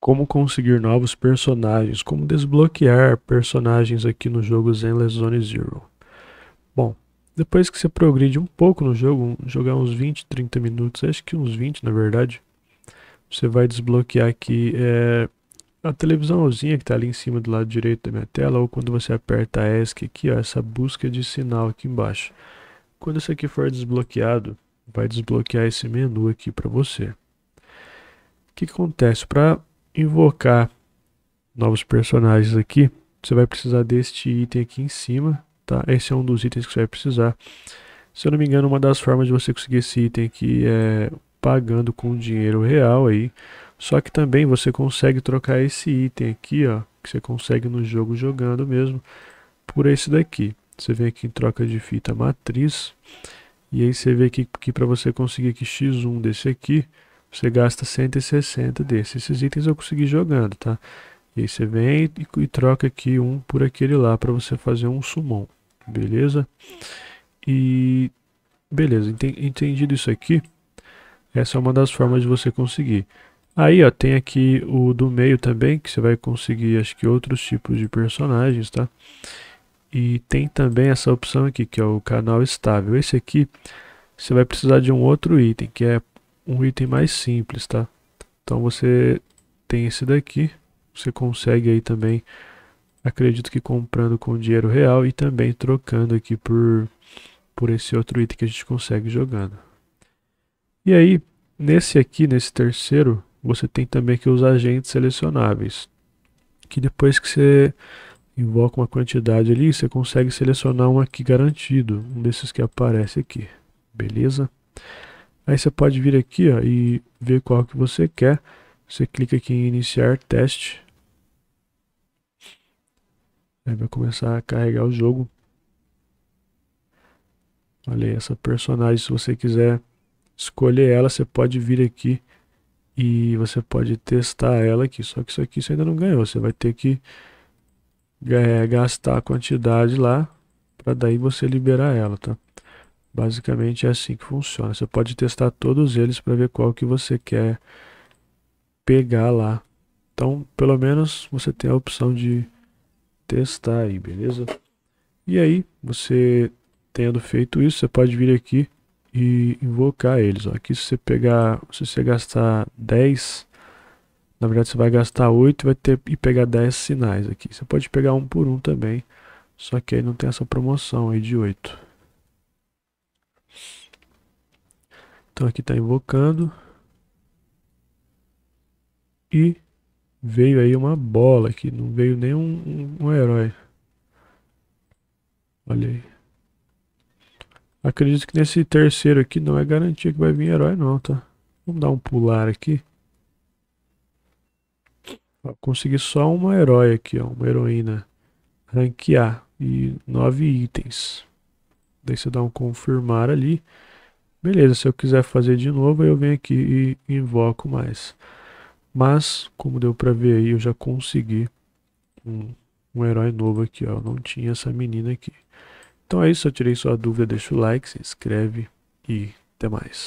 como conseguir novos personagens, como desbloquear personagens aqui no jogo Zenless Zone Zero. Bom, depois que você progride um pouco no jogo, jogar uns 20, 30 minutos, acho que uns 20 na verdade, você vai desbloquear aqui é, a televisãozinha que está ali em cima do lado direito da minha tela, ou quando você aperta a ESC aqui, ó, essa busca de sinal aqui embaixo. Quando isso aqui for desbloqueado, vai desbloquear esse menu aqui para você. O que, que acontece? Para invocar novos personagens aqui, você vai precisar deste item aqui em cima, tá? Esse é um dos itens que você vai precisar. Se eu não me engano, uma das formas de você conseguir esse item aqui é pagando com dinheiro real aí. Só que também você consegue trocar esse item aqui, ó, que você consegue no jogo jogando mesmo, por esse daqui. Você vem aqui em troca de fita matriz, e aí você vê que, que para você conseguir aqui x1 desse aqui, você gasta 160 desses. Esses itens eu consegui jogando, tá? E aí você vem e, e troca aqui um por aquele lá para você fazer um summon, beleza? E beleza, entendido isso aqui, essa é uma das formas de você conseguir. Aí, ó, tem aqui o do meio também, que você vai conseguir, acho que, outros tipos de personagens, tá? E tem também essa opção aqui, que é o canal estável. Esse aqui, você vai precisar de um outro item, que é um item mais simples, tá? Então você tem esse daqui, você consegue aí também, acredito que comprando com dinheiro real e também trocando aqui por, por esse outro item que a gente consegue jogando. E aí, nesse aqui, nesse terceiro, você tem também aqui os agentes selecionáveis, que depois que você invoca uma quantidade ali, você consegue selecionar um aqui garantido, um desses que aparece aqui, beleza? Aí você pode vir aqui ó, e ver qual que você quer. Você clica aqui em iniciar teste. Aí vai começar a carregar o jogo. Olha aí, essa personagem, se você quiser escolher ela, você pode vir aqui e você pode testar ela aqui. Só que isso aqui você ainda não ganhou, você vai ter que eh, gastar a quantidade lá para daí você liberar ela, tá? Basicamente é assim que funciona. Você pode testar todos eles para ver qual que você quer pegar lá. Então, pelo menos você tem a opção de testar aí, beleza? E aí, você tendo feito isso, você pode vir aqui e invocar eles. Ó. Aqui se você pegar, se você gastar 10, na verdade você vai gastar 8 vai ter, e pegar 10 sinais aqui. Você pode pegar um por um também, só que aí não tem essa promoção aí de 8. Então aqui está invocando. E veio aí uma bola aqui, não veio nem um, um, um herói. Olha aí. Acredito que nesse terceiro aqui não é garantia que vai vir herói não, tá? Vamos dar um pular aqui. Ó, consegui só uma herói aqui, ó, uma heroína. Ranquear e nove itens. Daí você dá um confirmar ali. Beleza, se eu quiser fazer de novo, eu venho aqui e invoco mais. Mas, como deu para ver aí, eu já consegui um, um herói novo aqui, ó. não tinha essa menina aqui. Então é isso, eu tirei sua dúvida, deixa o like, se inscreve e até mais.